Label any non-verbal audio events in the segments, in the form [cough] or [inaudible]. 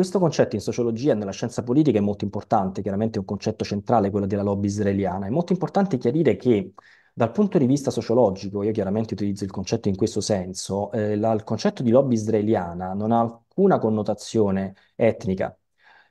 questo concetto in sociologia e nella scienza politica è molto importante, chiaramente è un concetto centrale quello della lobby israeliana, è molto importante chiarire che dal punto di vista sociologico, io chiaramente utilizzo il concetto in questo senso, eh, la, il concetto di lobby israeliana non ha alcuna connotazione etnica,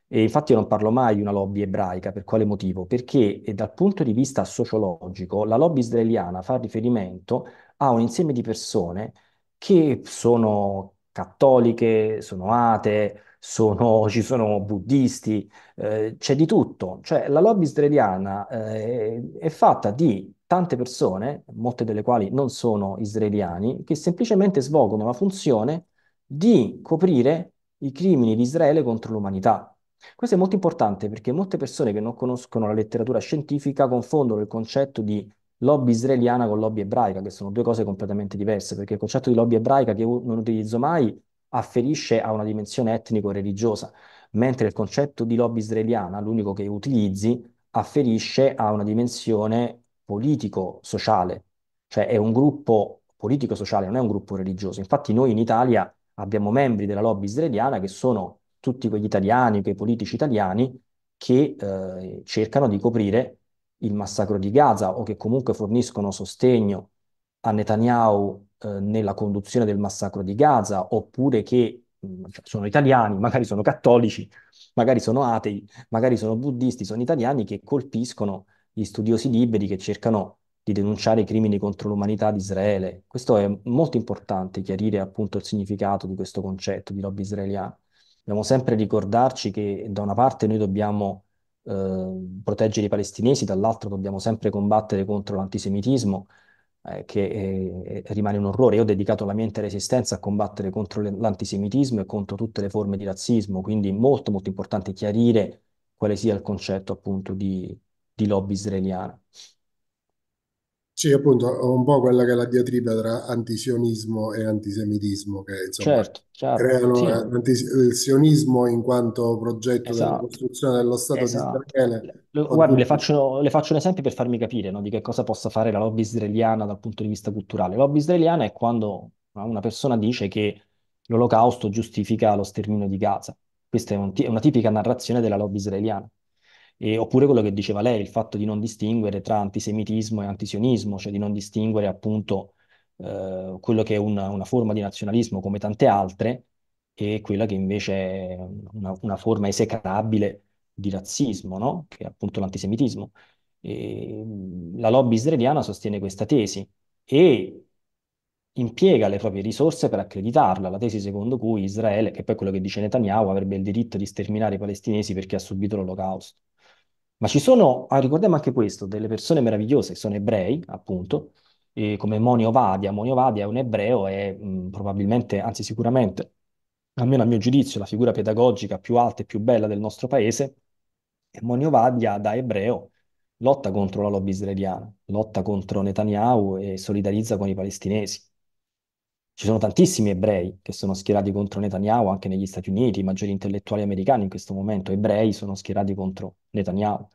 e infatti io non parlo mai di una lobby ebraica, per quale motivo? Perché eh, dal punto di vista sociologico la lobby israeliana fa riferimento a un insieme di persone che sono cattoliche, sono atee, sono, [laughs] ci sono buddisti, eh, c'è di tutto. Cioè, la lobby israeliana eh, è fatta di tante persone, molte delle quali non sono israeliani, che semplicemente svolgono la funzione di coprire i crimini di Israele contro l'umanità. Questo è molto importante perché molte persone che non conoscono la letteratura scientifica confondono il concetto di lobby israeliana con lobby ebraica, che sono due cose completamente diverse, perché il concetto di lobby ebraica che io non utilizzo mai afferisce a una dimensione etnico-religiosa, mentre il concetto di lobby israeliana, l'unico che utilizzi, afferisce a una dimensione politico-sociale, cioè è un gruppo politico-sociale, non è un gruppo religioso. Infatti noi in Italia abbiamo membri della lobby israeliana che sono tutti quegli italiani, quei politici italiani che eh, cercano di coprire il massacro di Gaza o che comunque forniscono sostegno a Netanyahu eh, nella conduzione del massacro di Gaza, oppure che mm, cioè, sono italiani, [laughs] magari sono cattolici, magari sono atei, magari sono buddisti, sono italiani che colpiscono gli studiosi liberi che cercano di denunciare i crimini contro l'umanità di Israele. Questo è molto importante, chiarire appunto il significato di questo concetto di lobby israeliana. Dobbiamo sempre ricordarci che da una parte noi dobbiamo eh, proteggere i palestinesi, dall'altra dobbiamo sempre combattere contro l'antisemitismo, eh, che eh, rimane un orrore. Io ho dedicato la mia intera esistenza a combattere contro l'antisemitismo e contro tutte le forme di razzismo, quindi è molto molto importante chiarire quale sia il concetto appunto di, di lobby israeliana. Sì, appunto, un po' quella che è la diatriba tra antisionismo e antisemitismo, che insomma Certo, certo, creano sì. Eh, il sionismo in quanto progetto della Esatto, costruzione dello Stato di esatto. Israele. Lo- Guardi, le contro- faccio, le faccio un esempio per farmi capire, no, di che cosa possa fare la lobby israeliana dal punto di vista culturale. La lobby israeliana è quando una persona dice che l'Olocausto giustifica lo sterminio di Gaza. Questa è, un è una tipica narrazione della lobby israeliana. E, oppure quello che diceva lei, il fatto di non distinguere tra antisemitismo e antisionismo, cioè di non distinguere appunto eh, quello che è una, una, forma di nazionalismo come tante altre e quella che invece è una, una forma esecrabile di razzismo, no? che è appunto l'antisemitismo. E, la lobby israeliana sostiene questa tesi e impiega le proprie risorse per accreditarla, la tesi secondo cui Israele, che poi quello che dice Netanyahu, avrebbe il diritto di sterminare i palestinesi perché ha subito l'olocausto. Ma ci sono, ah, ricordiamo anche questo, delle persone meravigliose che sono ebrei, appunto, eh, come Monio Vadia. Monio Vadia è un ebreo, è mm, probabilmente, anzi sicuramente, almeno a mio giudizio, la figura pedagogica più alta e più bella del nostro paese. E Monio Vadia, da ebreo, lotta contro la lobby israeliana, lotta contro Netanyahu e solidarizza con i palestinesi. Ci sono tantissimi ebrei che sono schierati contro Netanyahu anche negli Stati Uniti, i maggiori intellettuali americani in questo momento, ebrei sono schierati contro Netanyahu.